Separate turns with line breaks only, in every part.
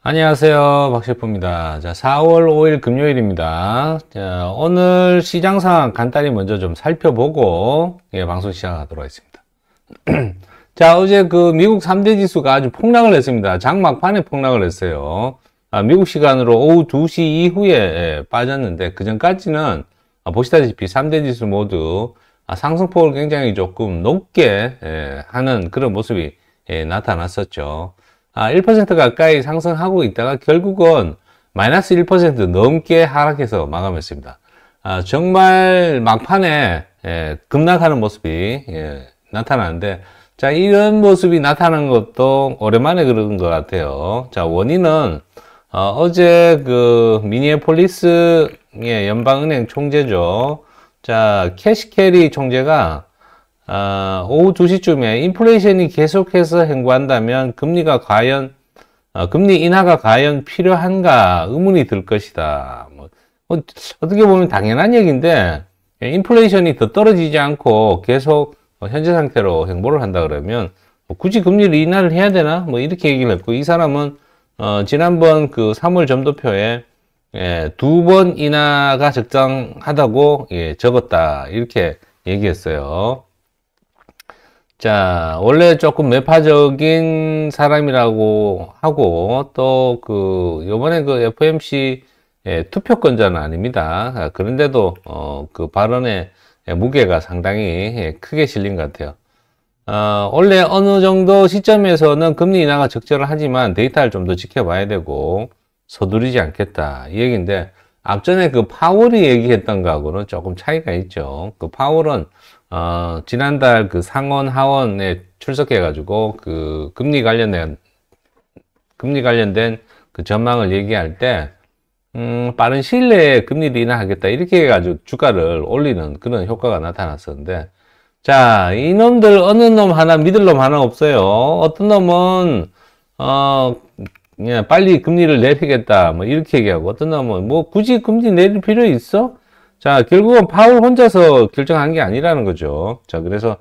안녕하세요 박셰프입니다 자 4월 5일 금요일입니다 자 오늘 시장 상황 간단히 먼저 좀 살펴보고 예, 방송 시작하도록 하겠습니다 자 어제 그 미국 3대 지수가 아주 폭락을 했습니다 장막판에 폭락을 했어요 아, 미국 시간으로 오후 2시 이후에 예, 빠졌는데 그 전까지는 아, 보시다시피 3대 지수 모두 아, 상승폭을 굉장히 조금 높게 예, 하는 그런 모습이 예, 나타났었죠 1% 아, 가까이 상승하고 있다가 결국은 마이너스 1% 넘게 하락해서 마감했습니다. 아, 정말 막판에 예, 급락하는 모습이 예, 나타나는데 자 이런 모습이 나타나는 것도 오랜만에 그런 것 같아요. 자 원인은 어, 제그 미니애폴리스의 연방은행 총재죠. 자 캐시캐리 총재가 어, 오후 2시쯤에 인플레이션이 계속해서 행보한다면 금리가 과연 어, 금리 인하가 과연 필요한가 의문이 들 것이다. 뭐, 어, 떻게 보면 당연한 얘기인데 예, 인플레이션이 더 떨어지지 않고 계속 현재 상태로 행보를 한다 그러면 뭐 굳이 금리를 인하를 해야 되나? 뭐 이렇게 얘기를 했고 이 사람은 어, 지난번 그 3월 점도표에 예, 두번 인하가 적당하다고 예, 적었다 이렇게 얘기했어요. 자, 원래 조금 매파적인 사람이라고 하고, 또 그, 요번에 그 FMC 예, 투표권자는 아닙니다. 아, 그런데도, 어, 그 발언의 무게가 상당히 예, 크게 실린 것 같아요. 어, 원래 어느 정도 시점에서는 금리 인하가 적절하지만 데이터를 좀 더 지켜봐야 되고, 서두르지 않겠다. 이 얘기인데, 앞전에 그 파월이 얘기했던 거하고는 조금 차이가 있죠. 그 파월은 어, 지난달 그 상원 하원에 출석해가지고 그 금리 관련된 금리 관련된 그 전망을 얘기할 때 음, 빠른 시일 내에 금리를 인하하겠다 이렇게 해가지고 주가를 올리는 그런 효과가 나타났었는데 자 이놈들 어느 놈 하나 믿을 놈 하나 없어요 어떤 놈은 어 그냥 빨리 금리를 내리겠다 뭐 이렇게 얘기하고 어떤 놈은 뭐 굳이 금리 내릴 필요 있어 자, 결국은 파울 혼자서 결정한 게 아니라는 거죠. 자, 그래서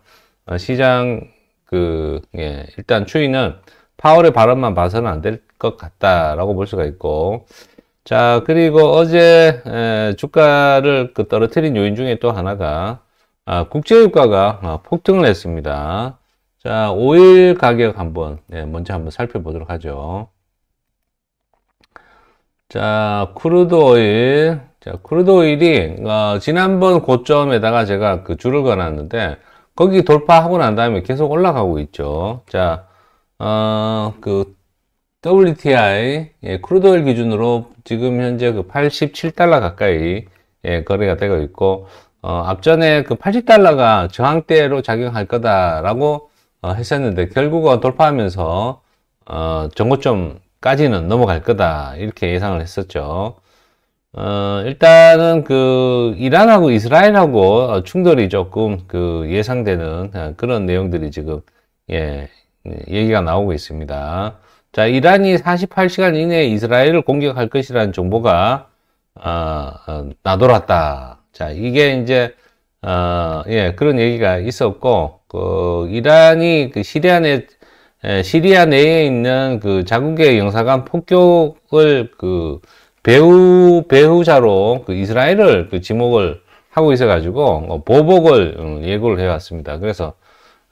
어, 시장 그 예, 일단 추이는 파월의 발언만 봐서는 안 될 것 같다라고 볼 수가 있고 자 그리고 어제 주가를 그 떨어뜨린 요인 중에 또 하나가 아, 국제유가가 아, 폭등을 했습니다 자 오일 가격 한번 예, 먼저 한번 살펴보도록 하죠 자 크루드 오일 자, 크루드 오일이 어, 지난번 고점에다가 제가 그 줄을 걸었는데 거기 돌파하고 난 다음에 계속 올라가고 있죠. 자, 어, 그 WTI 예, 크루드 오일 기준으로 지금 현재 그 87달러 가까이 예, 거래가 되고 있고 어, 앞전에 그 80달러가 저항대로 작용할 거다라고 어, 했었는데 결국은 어, 돌파하면서 어, 전고점까지는 넘어갈 거다 이렇게 예상을 했었죠. 어, 일단은 그 이란하고 이스라엘하고 어, 충돌이 조금 그 예상되는 어, 그런 내용들이 지금 예, 예, 얘기가 나오고 있습니다. 자, 이란이 48시간 이내에 이스라엘을 공격할 것이라는 정보가 어, 어, 나돌았다. 자, 이게 이제 어, 예, 그런 얘기가 있었고 그 이란이 그 시리아 내 에, 시리아 내에 있는 그 자국의 영사관 폭격을 그 배우 배우자로 그 이스라엘을 그 지목을 하고 있어가지고 뭐 보복을 음, 예고를 해왔습니다. 그래서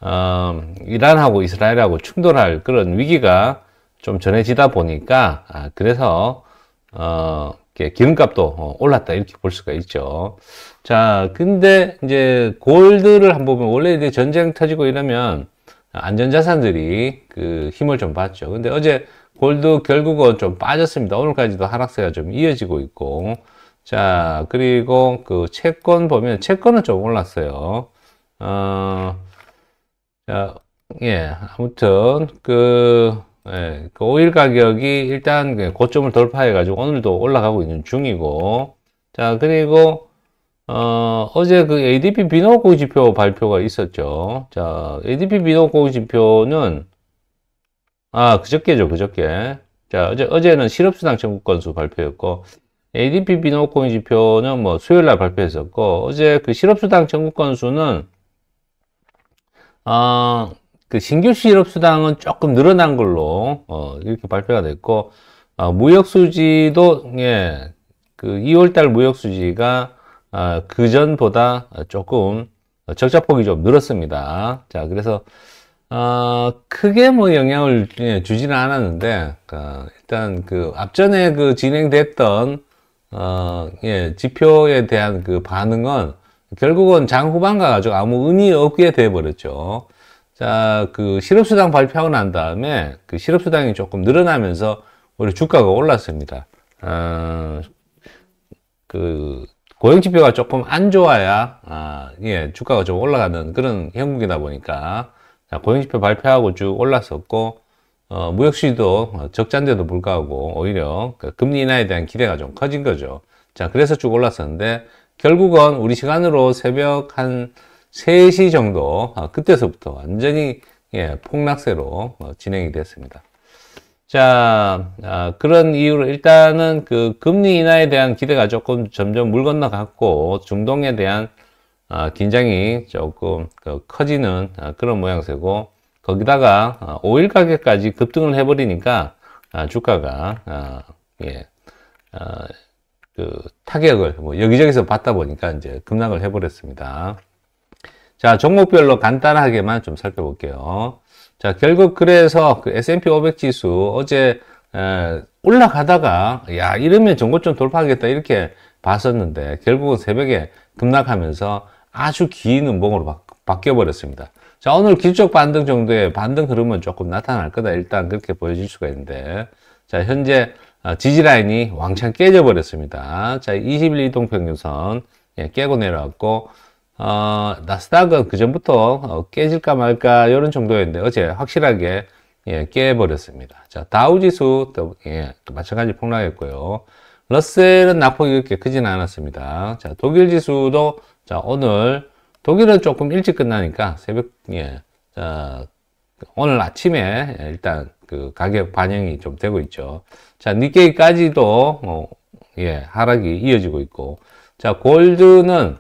어, 이란하고 이스라엘하고 충돌할 그런 위기가 좀 전해지다 보니까 아, 그래서 어, 기름값도 어, 올랐다 이렇게 볼 수가 있죠. 자, 근데 이제 골드를 한번 보면 원래 이제 전쟁 터지고 이러면 안전자산들이 그 힘을 좀 받죠. 근데 어제 골드 결국은 좀 빠졌습니다. 오늘까지도 하락세가 좀 이어지고 있고 자 그리고 그 채권 보면 채권은 좀 올랐어요. 어, 자, 예 아무튼 그, 예, 그 오일 가격이 일단 그 고점을 돌파해 가지고 오늘도 올라가고 있는 중이고 자 그리고 어, 어제 그 ADP 비노 고지표 발표가 있었죠. 자 ADP 비노 고지표는 아, 그저께죠, 그저께. 자, 어제, 어제는 실업수당 청구 건수 발표였고, ADP 비노코인 지표는 뭐 수요일 날 발표했었고, 어제 그 실업수당 청구 건수는, 어, 그 신규 실업수당은 조금 늘어난 걸로, 어, 이렇게 발표가 됐고, 어, 아, 무역수지도, 예, 그 2월달 무역수지가, 어, 아, 그 전보다 조금 적자폭이 좀 늘었습니다. 자, 그래서, 어, 크게 뭐 영향을 예, 주지는 않았는데 어, 일단 그 앞전에 그 진행됐던 어, 예, 지표에 대한 그 반응은 결국은 장 후반가 가지고 아무 의미 없게 되어 버렸죠. 자, 그 실업수당 발표하고 난 다음에 그 실업수당이 조금 늘어나면서 오히 주가가 올랐습니다. 어, 그 고용지표가 조금 안 좋아야 아, 예, 주가가 좀 올라가는 그런 형국이다 보니까 아, 고용지표 발표하고 쭉 올랐었고 어, 무역시도 적자인데도 불구하고 오히려 그 금리 인하에 대한 기대가 좀 커진 거죠. 자, 그래서 쭉 올랐었는데 결국은 우리 시간으로 새벽 한 3시 정도 아, 그때서부터 완전히 예, 폭락세로 어, 진행이 됐습니다. 자, 아, 그런 이유로 일단은 그 금리 인하에 대한 기대가 조금 점점 물 건너갔고 중동에 대한 아, 긴장이 조금 그 커지는 아, 그런 모양새고 거기다가 아, 오일 가격까지 급등을 해버리니까 주가가 예, 그 타격을 뭐 여기저기서 받다 보니까 이제 급락을 해버렸습니다. 자 종목별로 간단하게만 좀 살펴볼게요. 자 결국 그래서 그 S&P 500 지수 어제 에, 올라가다가 야 이러면 전고점 돌파하겠다 이렇게 봤었는데 결국은 새벽에 급락하면서 아주 긴 음봉으로 바뀌어버렸습니다. 자, 오늘 기적 반등 정도의 반등 흐름은 조금 나타날 거다. 일단 그렇게 보여질 수가 있는데. 자, 현재 어, 지지라인이 왕창 깨져버렸습니다. 자, 2 1 이동평균선 예, 깨고 내려왔고, 어, 나스닥은 그전부터 어, 깨질까 말까 이런 정도였는데 어제 확실하게 예, 깨버렸습니다. 자, 다우지수 또, 예, 또 마찬가지 폭락했고요. 러셀은 낙폭이 그렇게 크진 않았습니다. 자, 독일 지수도 자, 오늘 독일은 조금 일찍 끝나니까 새벽, 예, 자, 오늘 아침에 일단 그 가격 반영이 좀 되고 있죠. 자, 니케이까지도, 어, 뭐, 예, 하락이 이어지고 있고. 자, 골드는,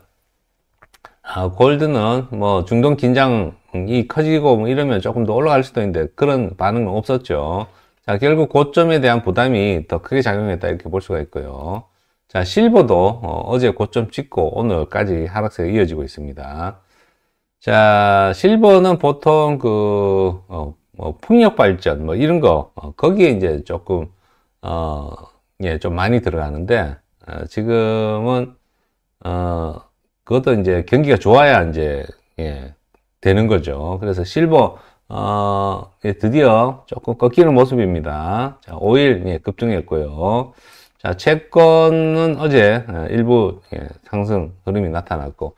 아, 골드는 뭐 중동 긴장이 커지고 뭐 이러면 조금 더 올라갈 수도 있는데 그런 반응은 없었죠. 자, 결국 고점에 대한 부담이 더 크게 작용했다 이렇게 볼 수가 있고요. 자, 실버도 어, 제 고점 찍고 오늘까지 하락세가 이어지고 있습니다. 자, 실버는 보통 그, 어, 뭐 풍력 발전 뭐 이런 거, 어, 거기에 이제 조금, 어, 예, 좀 많이 들어가는데, 어, 지금은, 어, 그것도 이제 경기가 좋아야 이제, 예, 되는 거죠. 그래서 실버, 어, 예, 드디어 조금 꺾이는 모습입니다. 자, 5일, 예, 급등했고요. 자, 채권은 어제 어, 일부 예, 상승 흐름이 나타났고,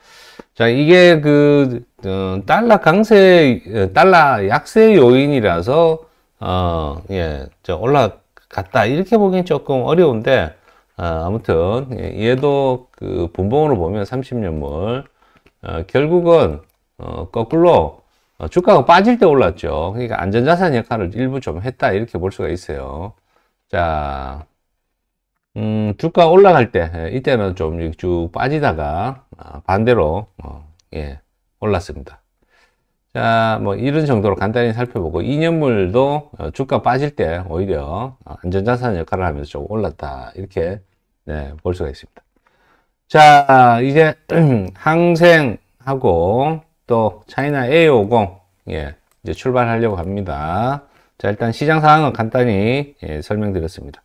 자, 이게 그, 어, 달러 강세, 어, 달러 약세 요인이라서, 어, 예, 올라갔다. 이렇게 보기엔 조금 어려운데, 아, 아무튼, 예, 얘도 그 분봉으로 보면 30년물, 어, 결국은, 어, 거꾸로, 주가가 빠질 때 올랐죠. 그러니까 안전자산 역할을 일부 좀 했다. 이렇게 볼 수가 있어요. 자, 음, 주가 올라갈 때 예, 이때는 좀 쭉 빠지다가 아, 반대로 어, 예, 올랐습니다. 자, 뭐 이런 정도로 간단히 살펴보고 2년물도 어, 주가 빠질 때 오히려 어, 안전자산 역할을 하면서 조금 올랐다 이렇게 네, 볼 수가 있습니다. 자, 이제 항생하고 또 차이나 A50 예, 이제 출발하려고 합니다. 자, 일단 시장 상황은 간단히 예, 설명드렸습니다.